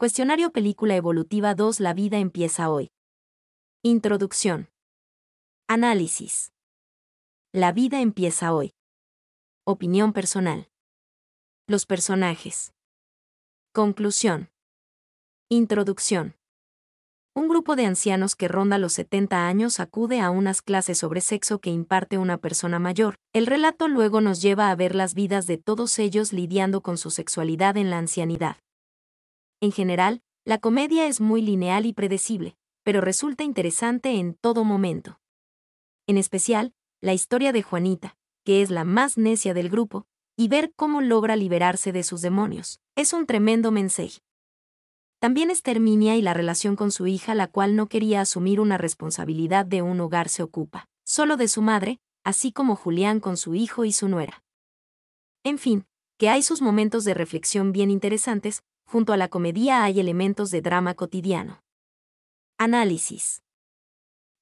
Cuestionario Película Evolutiva 2 La vida empieza hoy. Introducción. Análisis. La vida empieza hoy. Opinión personal. Los personajes. Conclusión. Introducción. Un grupo de ancianos que ronda los 70 años acude a unas clases sobre sexo que imparte una persona mayor. El relato luego nos lleva a ver las vidas de todos ellos lidiando con su sexualidad en la ancianidad. En general, la comedia es muy lineal y predecible, pero resulta interesante en todo momento. En especial, la historia de Juanita, que es la más necia del grupo, y ver cómo logra liberarse de sus demonios, es un tremendo mensaje. También es Terminia y la relación con su hija, la cual no quería asumir una responsabilidad de un hogar, se ocupa, solo de su madre, así como Julián con su hijo y su nuera. En fin, que hay sus momentos de reflexión bien interesantes, junto a la comedia hay elementos de drama cotidiano. Análisis.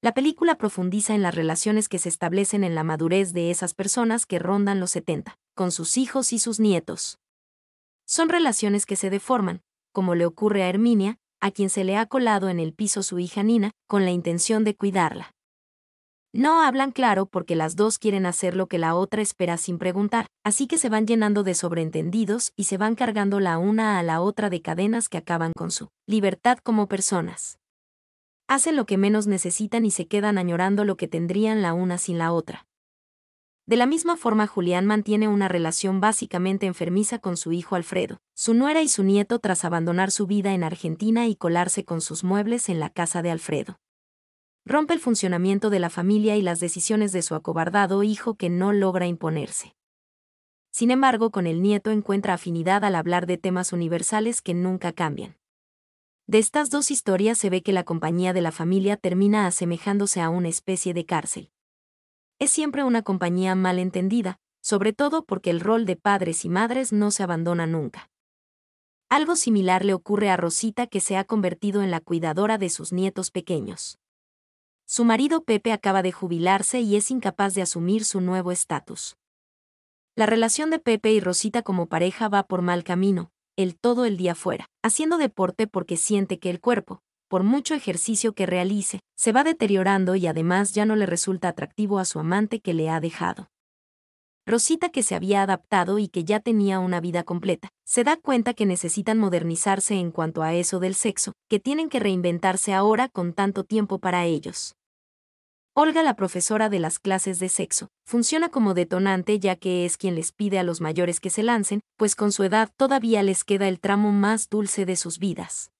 La película profundiza en las relaciones que se establecen en la madurez de esas personas que rondan los 70, con sus hijos y sus nietos. Son relaciones que se deforman, como le ocurre a Herminia, a quien se le ha colado en el piso su hija Nina, con la intención de cuidarla. No hablan claro porque las dos quieren hacer lo que la otra espera sin preguntar, así que se van llenando de sobreentendidos y se van cargando la una a la otra de cadenas que acaban con su libertad como personas. Hacen lo que menos necesitan y se quedan añorando lo que tendrían la una sin la otra. De la misma forma, Julián mantiene una relación básicamente enfermiza con su hijo Alfredo, su nuera y su nieto tras abandonar su vida en Argentina y colarse con sus muebles en la casa de Alfredo rompe el funcionamiento de la familia y las decisiones de su acobardado hijo que no logra imponerse. Sin embargo, con el nieto encuentra afinidad al hablar de temas universales que nunca cambian. De estas dos historias se ve que la compañía de la familia termina asemejándose a una especie de cárcel. Es siempre una compañía mal entendida, sobre todo porque el rol de padres y madres no se abandona nunca. Algo similar le ocurre a Rosita que se ha convertido en la cuidadora de sus nietos pequeños. Su marido Pepe acaba de jubilarse y es incapaz de asumir su nuevo estatus. La relación de Pepe y Rosita como pareja va por mal camino, el todo el día fuera, haciendo deporte porque siente que el cuerpo, por mucho ejercicio que realice, se va deteriorando y además ya no le resulta atractivo a su amante que le ha dejado. Rosita, que se había adaptado y que ya tenía una vida completa, se da cuenta que necesitan modernizarse en cuanto a eso del sexo, que tienen que reinventarse ahora con tanto tiempo para ellos. Olga, la profesora de las clases de sexo, funciona como detonante ya que es quien les pide a los mayores que se lancen, pues con su edad todavía les queda el tramo más dulce de sus vidas.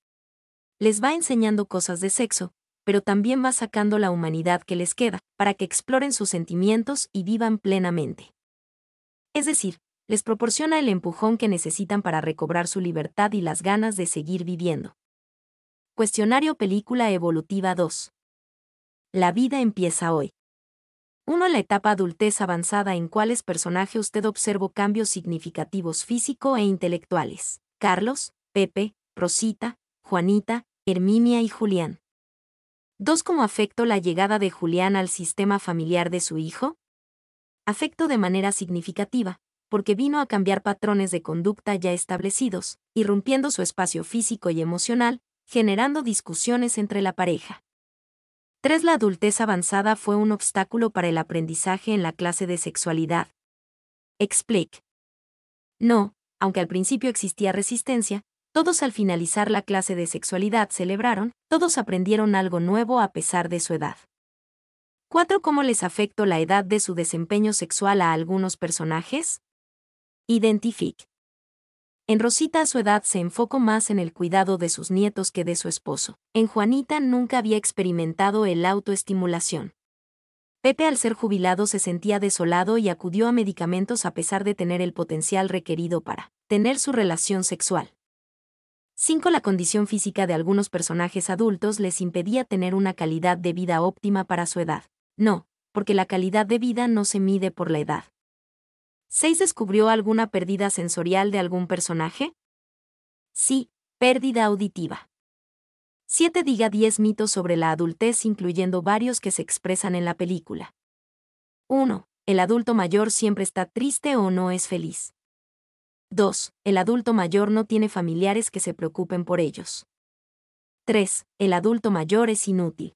Les va enseñando cosas de sexo, pero también va sacando la humanidad que les queda, para que exploren sus sentimientos y vivan plenamente. Es decir, les proporciona el empujón que necesitan para recobrar su libertad y las ganas de seguir viviendo. Cuestionario Película Evolutiva 2. La vida empieza hoy. 1. La etapa adultez avanzada en cuáles personaje usted observó cambios significativos físico e intelectuales. Carlos, Pepe, Rosita, Juanita, Herminia y Julián. 2. ¿Cómo afectó la llegada de Julián al sistema familiar de su hijo? Afecto de manera significativa, porque vino a cambiar patrones de conducta ya establecidos, irrumpiendo su espacio físico y emocional, generando discusiones entre la pareja. 3. La adultez avanzada fue un obstáculo para el aprendizaje en la clase de sexualidad. Explique. No, aunque al principio existía resistencia, todos al finalizar la clase de sexualidad celebraron, todos aprendieron algo nuevo a pesar de su edad. 4. ¿Cómo les afectó la edad de su desempeño sexual a algunos personajes? Identifique. En Rosita a su edad se enfocó más en el cuidado de sus nietos que de su esposo. En Juanita nunca había experimentado el autoestimulación. Pepe al ser jubilado se sentía desolado y acudió a medicamentos a pesar de tener el potencial requerido para tener su relación sexual. 5. La condición física de algunos personajes adultos les impedía tener una calidad de vida óptima para su edad. No, porque la calidad de vida no se mide por la edad, ¿6 descubrió alguna pérdida sensorial de algún personaje? Sí, pérdida auditiva. 7 diga 10 mitos sobre la adultez incluyendo varios que se expresan en la película. 1. El adulto mayor siempre está triste o no es feliz. 2. El adulto mayor no tiene familiares que se preocupen por ellos. 3. El adulto mayor es inútil.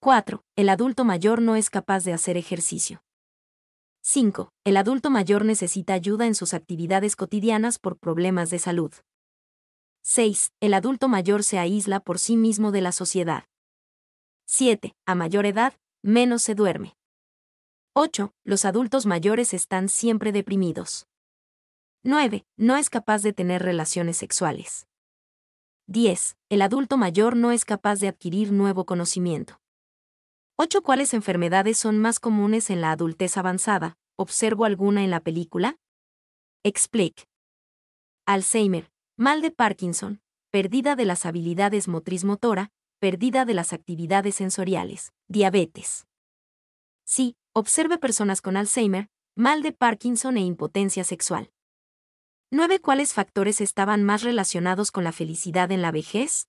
4. El adulto mayor no es capaz de hacer ejercicio. 5. El adulto mayor necesita ayuda en sus actividades cotidianas por problemas de salud. 6. El adulto mayor se aísla por sí mismo de la sociedad. 7. A mayor edad, menos se duerme. 8. Los adultos mayores están siempre deprimidos. 9. No es capaz de tener relaciones sexuales. 10. El adulto mayor no es capaz de adquirir nuevo conocimiento. 8. ¿Cuáles enfermedades son más comunes en la adultez avanzada? ¿Observo alguna en la película? Explique. Alzheimer, mal de Parkinson, pérdida de las habilidades motriz-motora, pérdida de las actividades sensoriales, diabetes. Sí, observe personas con Alzheimer, mal de Parkinson e impotencia sexual. 9. ¿Cuáles factores estaban más relacionados con la felicidad en la vejez?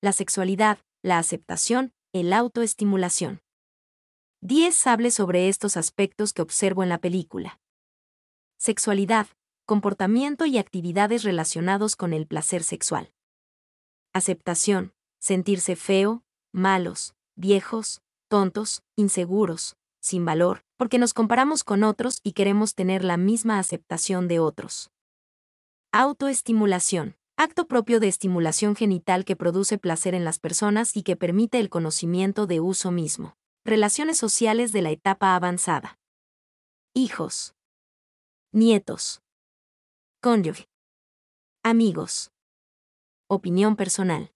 La sexualidad, la aceptación, el autoestimulación. 10 hable sobre estos aspectos que observo en la película. Sexualidad, comportamiento y actividades relacionados con el placer sexual. Aceptación, sentirse feo, malos, viejos, tontos, inseguros, sin valor, porque nos comparamos con otros y queremos tener la misma aceptación de otros. Autoestimulación acto propio de estimulación genital que produce placer en las personas y que permite el conocimiento de uso mismo. Relaciones sociales de la etapa avanzada. Hijos. Nietos. Cónyuge. Amigos. Opinión personal.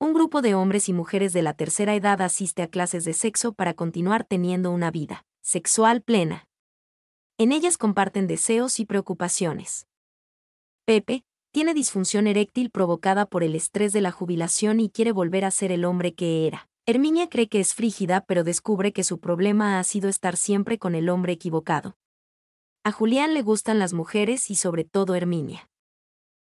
Un grupo de hombres y mujeres de la tercera edad asiste a clases de sexo para continuar teniendo una vida sexual plena. En ellas comparten deseos y preocupaciones. Pepe, tiene disfunción eréctil provocada por el estrés de la jubilación y quiere volver a ser el hombre que era. Herminia cree que es frígida pero descubre que su problema ha sido estar siempre con el hombre equivocado. A Julián le gustan las mujeres y sobre todo Herminia.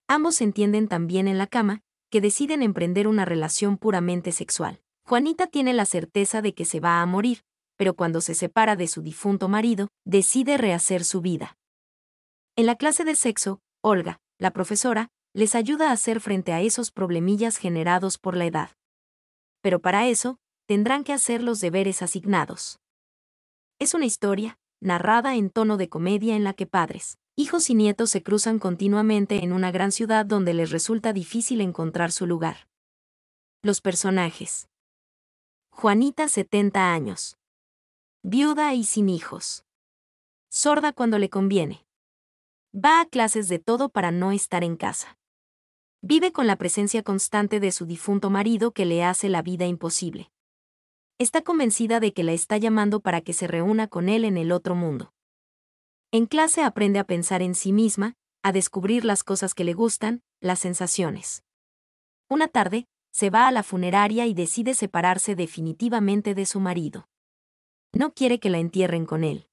Ambos entienden también en la cama, que deciden emprender una relación puramente sexual. Juanita tiene la certeza de que se va a morir, pero cuando se separa de su difunto marido, decide rehacer su vida. En la clase de sexo, Olga, la profesora, les ayuda a hacer frente a esos problemillas generados por la edad. Pero para eso, tendrán que hacer los deberes asignados. Es una historia, narrada en tono de comedia en la que padres, hijos y nietos se cruzan continuamente en una gran ciudad donde les resulta difícil encontrar su lugar. Los personajes. Juanita 70 años. Viuda y sin hijos. Sorda cuando le conviene. Va a clases de todo para no estar en casa. Vive con la presencia constante de su difunto marido que le hace la vida imposible. Está convencida de que la está llamando para que se reúna con él en el otro mundo. En clase aprende a pensar en sí misma, a descubrir las cosas que le gustan, las sensaciones. Una tarde, se va a la funeraria y decide separarse definitivamente de su marido. No quiere que la entierren con él.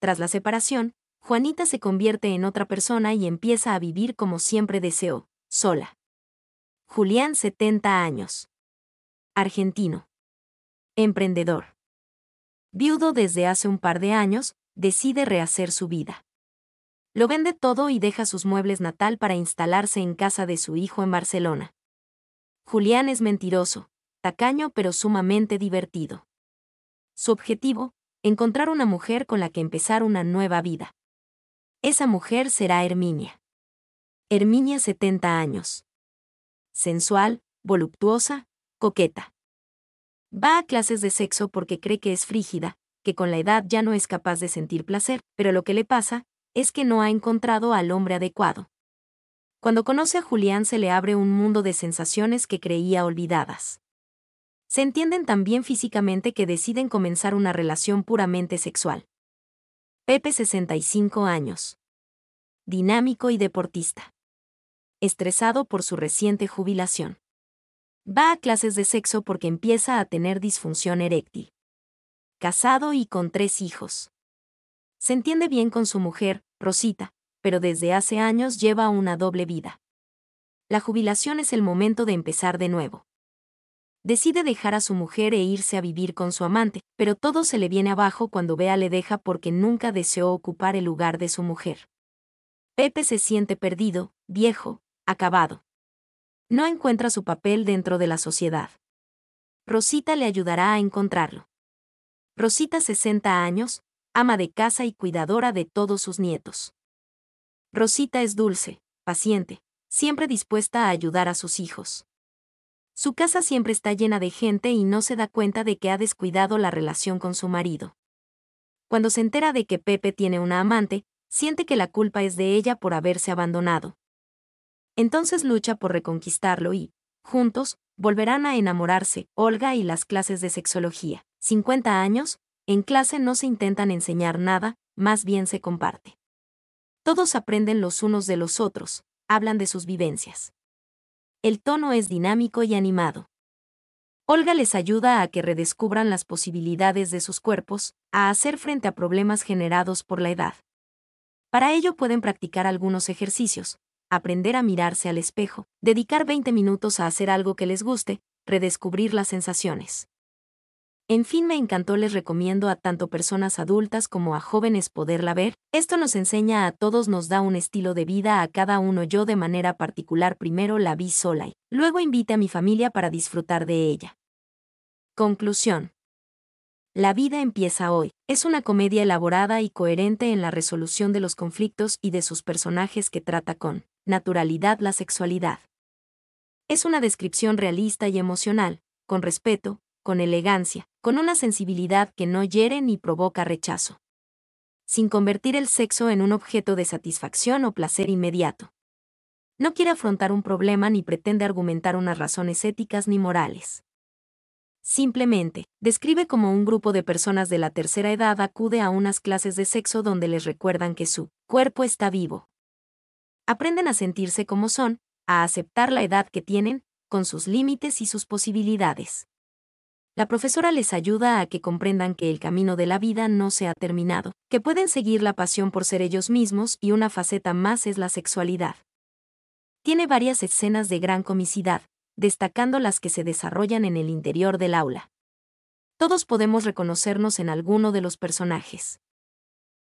Tras la separación, Juanita se convierte en otra persona y empieza a vivir como siempre deseó, sola. Julián 70 años. Argentino. Emprendedor. Viudo desde hace un par de años, decide rehacer su vida. Lo vende todo y deja sus muebles natal para instalarse en casa de su hijo en Barcelona. Julián es mentiroso, tacaño pero sumamente divertido. Su objetivo, encontrar una mujer con la que empezar una nueva vida. Esa mujer será Herminia. Herminia 70 años. Sensual, voluptuosa, coqueta. Va a clases de sexo porque cree que es frígida, que con la edad ya no es capaz de sentir placer, pero lo que le pasa es que no ha encontrado al hombre adecuado. Cuando conoce a Julián se le abre un mundo de sensaciones que creía olvidadas. Se entienden también físicamente que deciden comenzar una relación puramente sexual. Pepe 65 años. Dinámico y deportista. Estresado por su reciente jubilación. Va a clases de sexo porque empieza a tener disfunción eréctil. Casado y con tres hijos. Se entiende bien con su mujer, Rosita, pero desde hace años lleva una doble vida. La jubilación es el momento de empezar de nuevo. Decide dejar a su mujer e irse a vivir con su amante, pero todo se le viene abajo cuando Bea le deja porque nunca deseó ocupar el lugar de su mujer. Pepe se siente perdido, viejo, acabado. No encuentra su papel dentro de la sociedad. Rosita le ayudará a encontrarlo. Rosita 60 años, ama de casa y cuidadora de todos sus nietos. Rosita es dulce, paciente, siempre dispuesta a ayudar a sus hijos. Su casa siempre está llena de gente y no se da cuenta de que ha descuidado la relación con su marido. Cuando se entera de que Pepe tiene una amante, siente que la culpa es de ella por haberse abandonado. Entonces lucha por reconquistarlo y, juntos, volverán a enamorarse, Olga y las clases de sexología. 50 años, en clase no se intentan enseñar nada, más bien se comparte. Todos aprenden los unos de los otros, hablan de sus vivencias el tono es dinámico y animado. Olga les ayuda a que redescubran las posibilidades de sus cuerpos, a hacer frente a problemas generados por la edad. Para ello pueden practicar algunos ejercicios, aprender a mirarse al espejo, dedicar 20 minutos a hacer algo que les guste, redescubrir las sensaciones. En fin, me encantó, les recomiendo a tanto personas adultas como a jóvenes poderla ver. Esto nos enseña a todos, nos da un estilo de vida a cada uno. Yo de manera particular primero la vi sola y luego invité a mi familia para disfrutar de ella. Conclusión. La vida empieza hoy. Es una comedia elaborada y coherente en la resolución de los conflictos y de sus personajes que trata con naturalidad la sexualidad. Es una descripción realista y emocional, con respeto, con elegancia, con una sensibilidad que no hiere ni provoca rechazo. Sin convertir el sexo en un objeto de satisfacción o placer inmediato. No quiere afrontar un problema ni pretende argumentar unas razones éticas ni morales. Simplemente, describe como un grupo de personas de la tercera edad acude a unas clases de sexo donde les recuerdan que su cuerpo está vivo. Aprenden a sentirse como son, a aceptar la edad que tienen, con sus límites y sus posibilidades. La profesora les ayuda a que comprendan que el camino de la vida no se ha terminado, que pueden seguir la pasión por ser ellos mismos y una faceta más es la sexualidad. Tiene varias escenas de gran comicidad, destacando las que se desarrollan en el interior del aula. Todos podemos reconocernos en alguno de los personajes.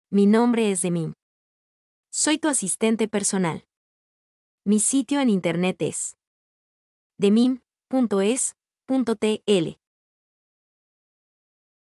Mi nombre es Demim. Soy tu asistente personal. Mi sitio en internet es demim.es.tl